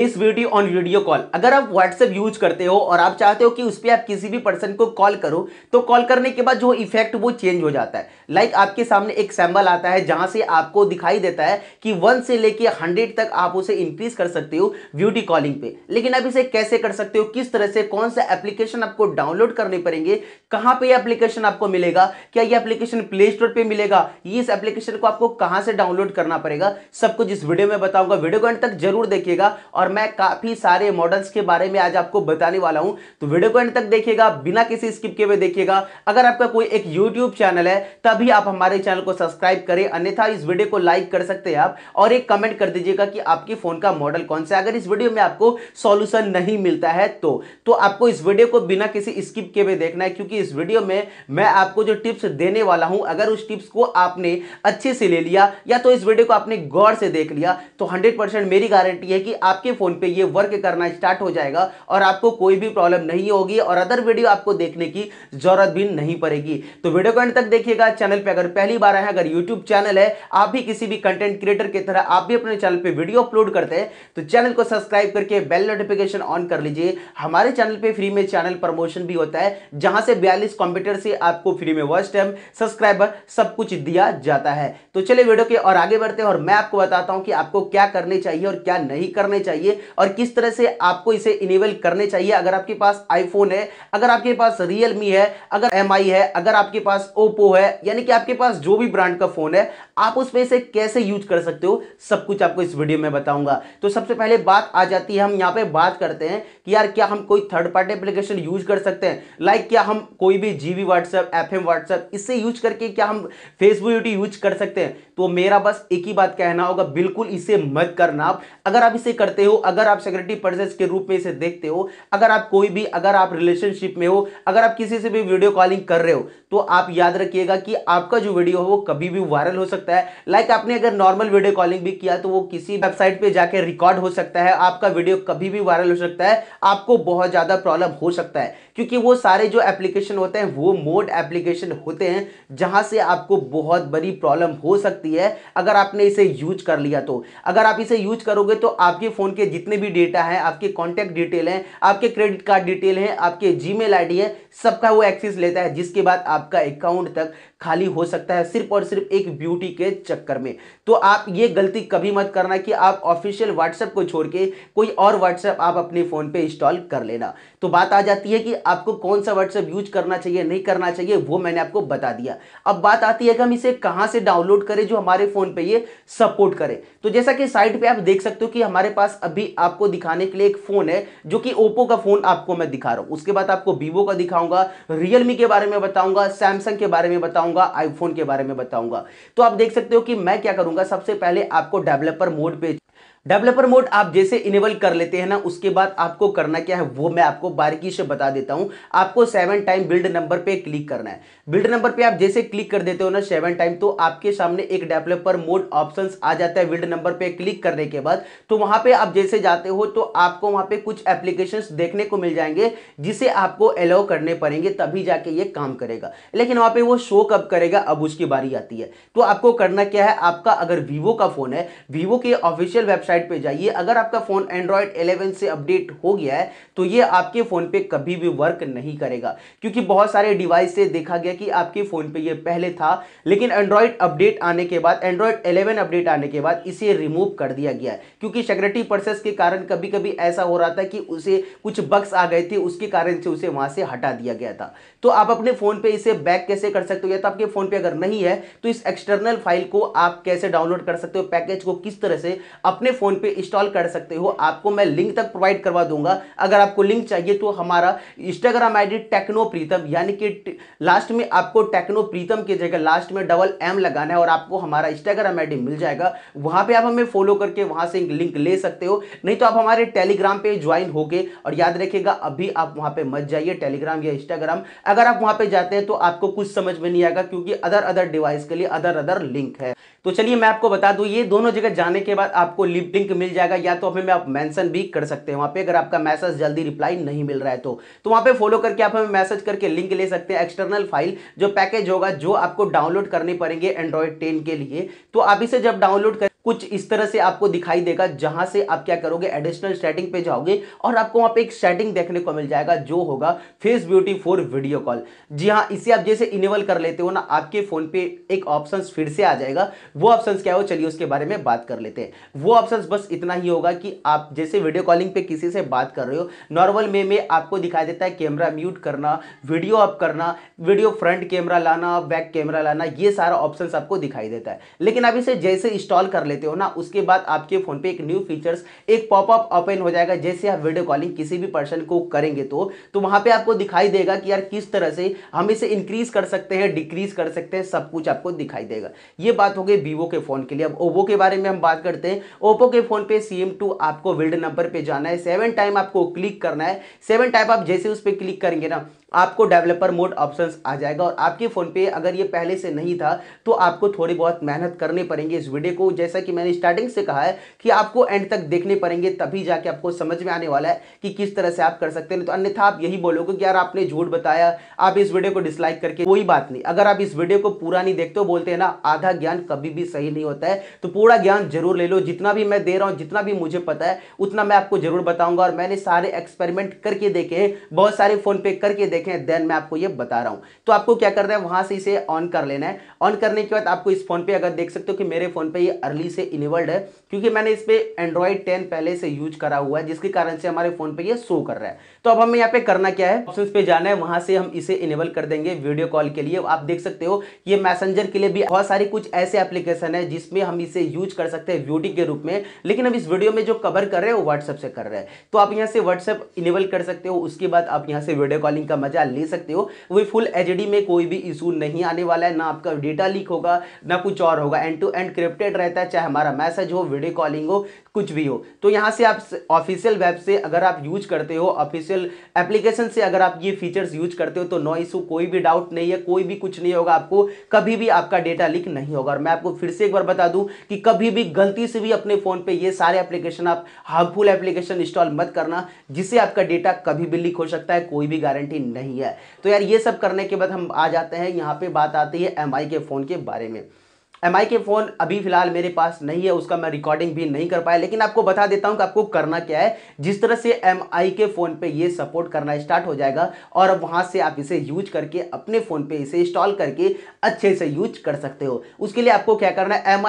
इस video on video call अगर आप व्हाट्सएप यूज करते हो और आप चाहते हो कि उस पर आप किसी भी पर्सन को कॉल करो तो कॉल करने के बाद जो इफेक्ट वो चेंज हो जाता है लाइक like आपके सामने एक सैम्बल आता है जहां से आपको दिखाई देता है कि वन से लेके हंड्रेड तक आप उसे इंक्रीज कर सकते हो वीडियो कॉलिंग पे लेकिन आप इसे कैसे कर सकते हो किस तरह से कौन सा एप्लीकेशन आपको डाउनलोड करने पड़ेंगे कहाँ पर एप्लीकेशन आपको मिलेगा क्या ये एप्लीकेशन प्ले स्टोर पर मिलेगा इस एप्लीकेशन को आपको कहाँ से डाउनलोड करना पड़ेगा सब कुछ इस वीडियो में बताऊंगा वीडियो को एंड तक जरूर देखिएगा और और मैं काफ़ी सारे मॉडल्स के बारे में आज आपको बताने वाला हूं तो वीडियो को एंड तक देखिएगा बिना किसी स्किप के देखिएगा अगर आपका कोई एक यूट्यूब चैनल है तभी आप हमारे चैनल को सब्सक्राइब करें अन्यथा इस वीडियो को लाइक कर सकते हैं आप और एक कमेंट कर दीजिएगा कि आपके फ़ोन का मॉडल कौन सा अगर इस वीडियो में आपको सोल्यूशन नहीं मिलता है तो, तो आपको इस वीडियो को बिना किसी स्किप के हुए देखना है क्योंकि इस वीडियो में मैं आपको जो टिप्स देने वाला हूं अगर उस टिप्स को आपने अच्छे से ले लिया या तो इस वीडियो को आपने गौर से देख लिया तो 100 परसेंट मेरी गारंटी है कि आपके फोन पे ये वर्क करना स्टार्ट हो जाएगा और आपको कोई भी प्रॉब्लम नहीं होगी और अदर वीडियो आपको देखने की जरूरत भी नहीं पड़ेगी तो वीडियो को एंड तक देखिएगा चैनल पे अगर पहली बार आए अगर यूट्यूब चैनल है आप भी किसी भी कंटेंट क्रिएटर की तरह आप भी अपने चैनल पर वीडियो अपलोड करते हैं तो चैनल को सब्सक्राइब करके बेल नोटिफिकेशन ऑन कर लीजिए हमारे चैनल पर फ्री में चैनल प्रमोशन भी होता है जहां से बयालीस कंप्यूटर से आपको फ्री में वॉच टाइम सब्सक्राइबर सब कुछ दिया जाता है तो चलिए वीडियो के और आगे बढ़ते हैं और मैं आपको बताता हूं कि आपको क्या करने चाहिए और क्या नहीं करने चाहिए चाहिए और किस तरह से आपको इसे इनेबल करने चाहिए अगर आपके पास आईफोन है अगर आपके पास रियलमी है अगर एम है अगर आपके पास ओप्पो है यानी कि आपके पास जो भी ब्रांड का फोन है आप उसमें इसे कैसे यूज कर सकते हो सब कुछ आपको इस वीडियो में बताऊंगा तो सबसे पहले बात आ जाती है हम यहाँ पे बात करते हैं कि यार क्या हम कोई थर्ड पार्टी एप्लीकेशन यूज कर सकते हैं लाइक like क्या हम कोई भी GB WhatsApp F M WhatsApp इससे यूज करके क्या हम फेसबुक यूटी यूज कर सकते हैं तो मेरा बस एक ही बात कहना होगा बिल्कुल इसे मत करना आप अगर आप इसे करते हो अगर आप सेक्रेटरी पर्सन के रूप में इसे देखते हो अगर आप कोई भी अगर आप रिलेशनशिप में हो अगर आप किसी से भी वीडियो कॉलिंग कर रहे हो तो आप याद रखिएगा कि आपका जो वीडियो है वो कभी भी वायरल हो सकता है लाइक like आपने अगर नॉर्मल वीडियो कॉलिंग भी किया तो वो किसी वेबसाइट पर जाकर रिकॉर्ड हो सकता है आपका वीडियो कभी भी वायरल हो सकता है आपको बहुत ज़्यादा प्रॉब्लम हो सकता है क्योंकि वो सारे जो एप्लीकेशन होते हैं वो मोड एप्लीकेशन होते हैं जहां से आपको बहुत बड़ी प्रॉब्लम हो सकती है अगर आपने इसे यूज कर लिया तो अगर आप इसे यूज करोगे तो आपके फोन के जितने भी डेटा है आपके कॉन्टैक्ट डिटेल है आपके क्रेडिट कार्ड डिटेल है आपके जी मेल है सबका वो एक्सेस लेता है जिसके बाद आपका अकाउंट तक खाली हो सकता है सिर्फ और सिर्फ एक ब्यूटी के चक्कर में तो आप ये गलती कभी मत करना कि आप ऑफिशियल व्हाट्सएप को छोड़ के कोई और व्हाट्सएप आप अपने फ़ोन पे इंस्टॉल कर लेना तो बात आ जाती है कि आपको कौन सा व्हाट्सएप यूज करना चाहिए नहीं करना चाहिए वो मैंने आपको बता दिया अब बात आती है कि हम इसे कहाँ से डाउनलोड करें जो हमारे फ़ोन पर ये सपोर्ट करे तो जैसा कि साइट पर आप देख सकते हो कि हमारे पास अभी आपको दिखाने के लिए एक फ़ोन है जो कि ओप्पो का फ़ोन आपको मैं दिखा रहा हूँ उसके बाद आपको वीवो का दिखाऊंगा रियलमी के बारे में बताऊंगा सैमसंग के बारे में बताऊंगा बताऊंगा आईफोन के बारे में बताऊंगा तो आप देख सकते हो कि मैं क्या करूंगा सबसे पहले आपको डेवलपर मोड पे डेवलपर मोड आप जैसे इनेबल कर लेते हैं ना उसके बाद आपको करना क्या है वो मैं आपको बारीकी से बता देता हूं आपको सेवन टाइम बिल्ड नंबर पे क्लिक करना है बिल्ड नंबर पे आप जैसे क्लिक कर देते हो ना सेवन टाइम तो आपके सामने एक डेवलपर मोड ऑप्शन आ जाता है बिल्ड नंबर पे क्लिक करने के बाद तो वहां पर आप जैसे जाते हो तो आपको वहां पर कुछ एप्लीकेशन देखने को मिल जाएंगे जिसे आपको अलाउ करने पड़ेंगे तभी जाके ये काम करेगा लेकिन वहां पर वो शो कब करेगा अब उसकी बारी आती है तो आपको करना क्या है आपका अगर वीवो का फोन है वीवो के ऑफिशियल वेबसाइट वेबसाइट पे जाइए अगर आपका फ़ोन एंड्रॉयड 11 से अपडेट हो गया है तो ये आपके फ़ोन पे कभी भी वर्क नहीं करेगा क्योंकि बहुत सारे डिवाइस से देखा गया कि आपके फ़ोन पे ये पहले था लेकिन एंड्रॉयड अपडेट आने के बाद एंड्रॉयड 11 अपडेट आने के बाद इसे रिमूव कर दिया गया है क्योंकि सेक्रेटरी प्रोसेस के कारण कभी कभी ऐसा हो रहा था कि उसे कुछ बक्स आ गए थे उसके कारण से उसे वहां से हटा दिया गया था तो आप अपने फ़ोन पे इसे बैक कैसे कर सकते हो या तो आपके फ़ोन पे अगर नहीं है तो इस एक्सटर्नल फाइल को आप कैसे डाउनलोड कर सकते हो पैकेज को किस तरह से अपने फ़ोन पे इंस्टॉल कर सकते हो आपको मैं लिंक तक प्रोवाइड करवा दूंगा अगर आपको लिंक चाहिए तो हमारा इंस्टाग्राम आईडी टेक्नो प्रीतम यानी कि लास्ट में आपको टेक्नो प्रीतम की जगह लास्ट में डबल एम लगाना है और आपको हमारा इंस्टाग्राम आईडी मिल जाएगा वहां पे आप हमें फॉलो करके वहां से लिंक ले सकते हो नहीं तो आप हमारे टेलीग्राम पे ज्वाइन हो गए और याद रखिएगा अभी आप वहां पे मत जाइए टेलीग्राम या इंस्टाग्राम अगर आप वहां पे जाते हैं तो आपको कुछ समझ में नहीं आएगा क्योंकि अदर अदर डिवाइस के लिए अदर अदर लिंक है तो चलिए मैं आपको बता दूं ये दोनों जगह जाने के बाद आपको लिप लिंक मिल जाएगा या तो हमें आप मेंशन भी कर सकते हैं वहाँ पे अगर आपका मैसेज जल्दी रिप्लाई नहीं मिल रहा है तो, तो वहाँ पे फॉलो करके आप हमें मैसेज करके लिंक ले सकते हैं एक्सटर्नल फाइल जो पैकेज होगा जो आपको डाउनलोड करने पड़ेंगे एंड्रॉयड टेन के लिए तो आप इसे जब डाउनलोड कुछ इस तरह से आपको दिखाई देगा जहां से आप क्या करोगे एडिशनल सेटिंग पे जाओगे और आपको वहां पे एक सेटिंग देखने को मिल जाएगा जो होगा face beauty for video call जी हाँ इसे आप जैसे इनेबल कर लेते हो ना आपके फोन पे एक ऑप्शन फिर से आ जाएगा वो ऑप्शन क्या हो चलिए उसके बारे में बात कर लेते हैं वो ऑप्शन बस इतना ही होगा कि आप जैसे वीडियो कॉलिंग पे किसी से बात कर रहे हो नॉर्मल मे में आपको दिखाई देता है कैमरा म्यूट करना वीडियो अप करना वीडियो फ्रंट कैमरा लाना बैक कैमरा लाना ये सारा ऑप्शन आपको दिखाई देता है लेकिन आप इसे जैसे इंस्टॉल कर लेते हो ना उसके बाद आपके फ़ोन पे एक न्यू फीचर्स एक पॉपअप ओपन हो जाएगा जैसे आप वीडियो कॉलिंग किसी भी पर्सन को करेंगे तो, तो वहां पे आपको दिखाई देगा कि यार किस तरह से हम इसे इंक्रीज़ कर सकते हैं डिक्रीज़ कर सकते हैं सब कुछ आपको दिखाई देगा ये बात हो गई वीवो के फ़ोन के लिए अब ओवो के बारे में हम बात करते हैं ओप्पो के फ़ोन पे सी आपको विल्ड नंबर पर जाना है सेवन टाइम आपको क्लिक करना है सेवन टाइम आप जैसे उस पर क्लिक करेंगे ना आपको डेवलपर मोड ऑप्शंस आ जाएगा और आपके फ़ोन पे अगर ये पहले से नहीं था तो आपको थोड़ी बहुत मेहनत करने पड़ेंगे इस वीडियो को जैसा कि मैंने स्टार्टिंग से कहा है कि आपको एंड तक देखने पड़ेंगे तभी जाके आपको समझ में आने वाला है कि किस तरह से आप कर सकते हैं तो अन्यथा आप यही बोलोगे कि यार आपने झूठ बताया आप इस वीडियो को डिसलाइक करके कोई बात नहीं अगर आप इस वीडियो को पूरा नहीं देखते हो बोलते हैं ना आधा ज्ञान कभी भी सही नहीं होता है तो पूरा ज्ञान जरूर ले लो जितना भी मैं दे रहा हूँ जितना भी मुझे पता है उतना मैं आपको जरूर बताऊंगा और मैंने सारे एक्सपेरिमेंट करके देखे बहुत सारे फोन पे करके देखें देन मैं आपको ये बता रहा हूँ तो आपको क्या करना है वहाँ से इसे ऑन कर लेना है ऑन करने के बाद आपको इस फोन पे अगर देख सकते हो कि मेरे फोन पे ये अर्ली से इनेबल्ड है क्योंकि मैंने इस पर एंड्रॉयड टेन पहले से यूज करा हुआ है जिसके कारण से हमारे फोन पे ये शो कर रहा है तो अब हमें यहाँ पे करना क्या है ऑप्शन पे जाना है वहां से हम इसे इनेबल कर देंगे वीडियो कॉल के लिए आप देख सकते हो ये मैसेंजर के लिए भी बहुत सारी कुछ ऐसे एप्लीकेशन है जिसमें हम इसे यूज कर सकते हैं ब्यूटी के रूप में लेकिन हम इस वीडियो में जो कवर कर रहे हैं वो व्हाट्सएप से कर रहे हैं तो आप यहाँ से व्हाट्सएप इनेबल कर सकते हो उसके बाद आप यहाँ से वीडियो कॉलिंग का मजा ले सकते हो वो फुल एच में कोई भी इशू नहीं आने वाला है ना आपका डेटा लीक होगा ना कुछ और होगा एंड टू एंड क्रिप्टेड रहता है चाहे हमारा मैसेज हो वीडियो कॉलिंग हो कुछ भी हो तो यहाँ से आप ऑफिशियल वेब से अगर आप यूज करते हो ऑफिशियल एप्लीकेशन से अगर आप ये फीचर्स यूज करते हो तो नो इशू कोई भी डाउट नहीं है कोई भी कुछ नहीं होगा आपको कभी भी आपका डेटा लीक नहीं होगा और मैं आपको फिर से एक बार बता दूं कि कभी भी गलती से भी अपने फ़ोन पे ये सारे एप्लीकेशन आप हार्मफुल एप्लीकेशन इंस्टॉल मत करना जिससे आपका डेटा कभी भी लीक हो सकता है कोई भी गारंटी नहीं नहीं है तो यार ये सब करने के बाद हम आ जाते हैं यहाँ पे बात आती है एम के फ़ोन के बारे में एम के फ़ोन अभी फ़िलहाल मेरे पास नहीं है उसका मैं रिकॉर्डिंग भी नहीं कर पाया लेकिन आपको बता देता हूँ कि आपको करना क्या है जिस तरह से एम के फ़ोन पे ये सपोर्ट करना स्टार्ट हो जाएगा और वहाँ से आप इसे यूज करके अपने फ़ोन पे इसे इंस्टॉल करके अच्छे से यूज कर सकते हो उसके लिए आपको क्या करना है एम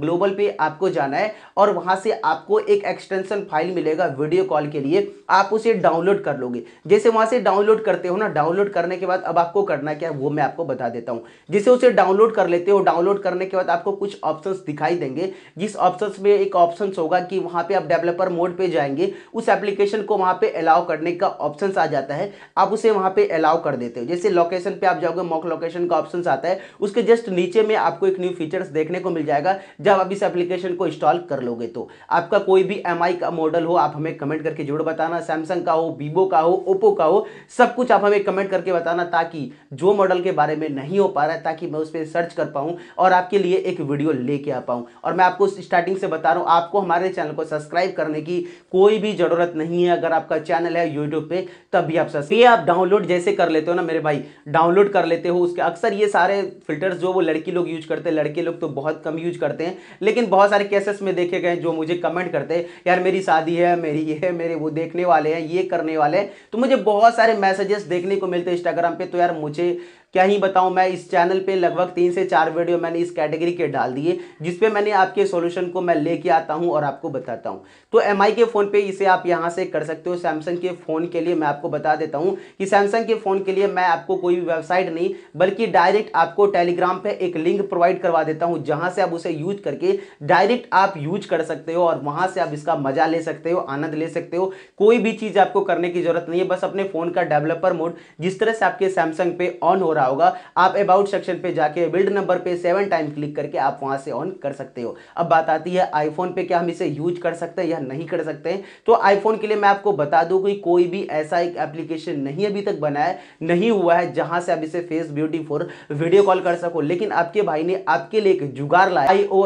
ग्लोबल पर आपको जाना है और वहाँ से आपको एक एक्सटेंसन फाइल मिलेगा वीडियो कॉल के लिए आप उसे डाउनलोड कर लोगे जैसे वहाँ से डाउनलोड करते हो ना डाउनलोड करने के बाद अब आपको करना क्या है वो मैं आपको बता देता हूँ जैसे उसे डाउनलोड कर लेते हो डाउनलोड कर करने के बाद आपको कुछ ऑप्शंस दिखाई देंगे जिस ऑप्शंस में एक ऑप्शन होगा कि वहाँ पे आप डेवलपर मोड पे जाएंगे उस एप्लीकेशन को वहाँ पे अलाउ करने का ऑप्शन आ जाता है आप उसे वहाँ पे अलाउ कर देते हो जैसे लोकेशन पे आप जाओगे मॉक लोकेशन का ऑप्शन आता है उसके जस्ट नीचे में आपको एक न्यू फीचर्स देखने को मिल जाएगा जब आप इस एप्लीकेशन को इंस्टॉल कर लोगे तो आपका कोई भी एम का मॉडल हो आप हमें कमेंट करके जरूर बताना सैमसंग का हो वीवो का हो ओप्पो का हो सब कुछ आप हमें कमेंट करके बताना ताकि जो मॉडल के बारे में नहीं हो पा रहा है ताकि मैं उस पर सर्च कर पाऊँ और आप आपके लिए एक वीडियो लेके आ पाऊँ और मैं आपको स्टार्टिंग से बता रहा हूँ आपको हमारे चैनल को सब्सक्राइब करने की कोई भी ज़रूरत नहीं है अगर आपका चैनल है यूट्यूब पे तब भी आप सब्सक्राइब आप डाउनलोड जैसे कर लेते हो ना मेरे भाई डाउनलोड कर लेते हो उसके अक्सर ये सारे फिल्टर्स जो वो लड़की लोग यूज करते हैं लड़के लोग तो बहुत कम यूज करते हैं लेकिन बहुत सारे केसेस में देखे गए जो मुझे कमेंट करते हैं यार मेरी शादी है मेरी ये है मेरे वो देखने वाले हैं ये करने वाले हैं तो मुझे बहुत सारे मैसेजेस देखने को मिलते हैं इंस्टाग्राम पर तो यार मुझे क्या ही बताऊं मैं इस चैनल पे लगभग तीन से चार वीडियो मैंने इस कैटेगरी के डाल दिए जिसपे मैंने आपके सॉल्यूशन को मैं लेके आता हूं और आपको बताता हूं तो एम के फ़ोन पे इसे आप यहां से कर सकते हो सैमसंग के फ़ोन के लिए मैं आपको बता देता हूं कि सैमसंग के फ़ोन के लिए मैं आपको कोई भी वेबसाइट नहीं बल्कि डायरेक्ट आपको टेलीग्राम पर एक लिंक प्रोवाइड करवा देता हूँ जहाँ से आप उसे यूज करके डायरेक्ट आप यूज कर सकते हो और वहां से आप इसका मजा ले सकते हो आनंद ले सकते हो कोई भी चीज़ आपको करने की जरूरत नहीं है बस अपने फ़ोन का डेवलपर मोड जिस तरह से आपके सैमसंग पे ऑन हो रहा रहा होगा आप अबाउट सेक्शन पे जाके बिल्ड नंबर पे सेवन टाइम क्लिक करके आप वहां से ऑन कर सकते हो अब बात आती है आईफोन पे क्या हम इसे यूज कर सकते हैं या नहीं कर सकते हैं तो आईफोन के लिए मैं आपको बता दूं कि कोई भी ऐसा एक एप्लीकेशन नहीं अभी तक बना है नहीं हुआ है जहां से आप इसे face beauty for video call कर सको लेकिन आपके भाई ने आपके लिए एक जुगाड़ लाया आई ओ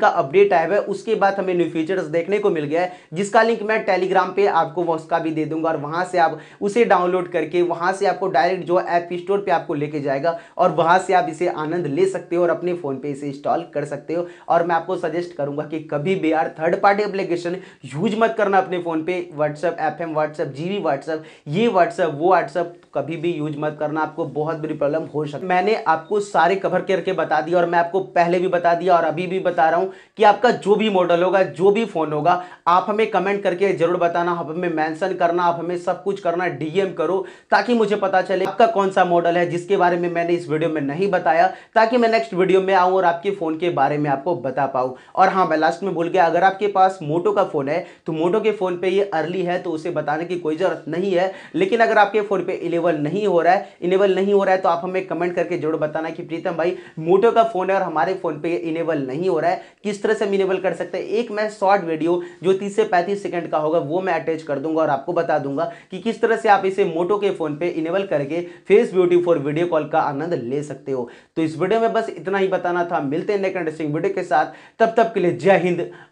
का अपडेट आया है उसके बाद हमें न्यू फीचर्स देखने को मिल गया है जिसका लिंक मैं टेलीग्राम पे आपको उसका भी दे दूंगा और वहां से आप उसे डाउनलोड करके वहां से आपको डायरेक्ट जो ऐप स्टोर पर आप आपको लेके जाएगा और वहां से आप इसे आनंद ले सकते हो और अपने फ़ोन पे इसे इंस्टॉल कर सकते हो और मैं आपको सजेस्ट करूंगा कि कभी भी यार थर्ड पार्टी एप्लीकेशन यूज मत करना अपने फ़ोन पे WhatsApp F M WhatsApp G B WhatsApp ये व्हाट्सएप वो व्हाट्सएप कभी भी यूज मत करना आपको बहुत बड़ी प्रॉब्लम हो सकती है मैंने आपको सारे कवर करके बता दिया और मैं आपको पहले भी बता दिया और अभी भी बता रहा हूं कि आपका जो भी मॉडल होगा जो भी फ़ोन होगा आप हमें कमेंट करके ज़रूर बताना आप हमें मैंसन करना आप हमें सब कुछ करना डीएम करो ताकि मुझे पता चले आपका कौन सा मॉडल है जिसके बारे में मैंने इस वीडियो में नहीं बताया ताकि मैं नेक्स्ट वीडियो में आऊँ और आपके फ़ोन के बारे में आपको बता पाऊँ और हाँ मैं लास्ट में भूल गया अगर आपके पास मोटो का फ़ोन है तो मोटो के फ़ोन पर ये अर्ली है तो उसे बताने की कोई ज़रूरत नहीं है लेकिन अगर आपके फ़ोन पर इलेवल नहीं हो रहा है इनेबल नहीं हो रहा है तो आप हमें कमेंट करके जरूर बताना कि प्रीतम भाई मोटो का फ़ोन है और हमारे फ़ोन पर इनेबल नहीं हो रहा है किस तरह से हम इनेबल कर सकते हैं एक मैं शॉर्ट वीडियो जो तीस से पैंतीस सेकंड का होगा वो मैं अटैच कर दूंगा और आपको बता दूंगा कि किस तरह से आप इसे मोटो के फ़ोन पे इनेबल करके face beauty for video call का आनंद ले सकते हो तो इस वीडियो में बस इतना ही बताना था मिलते हैं नेक्स्ट इंटरेस्टिंग वीडियो के साथ तब तक के लिए जय हिंद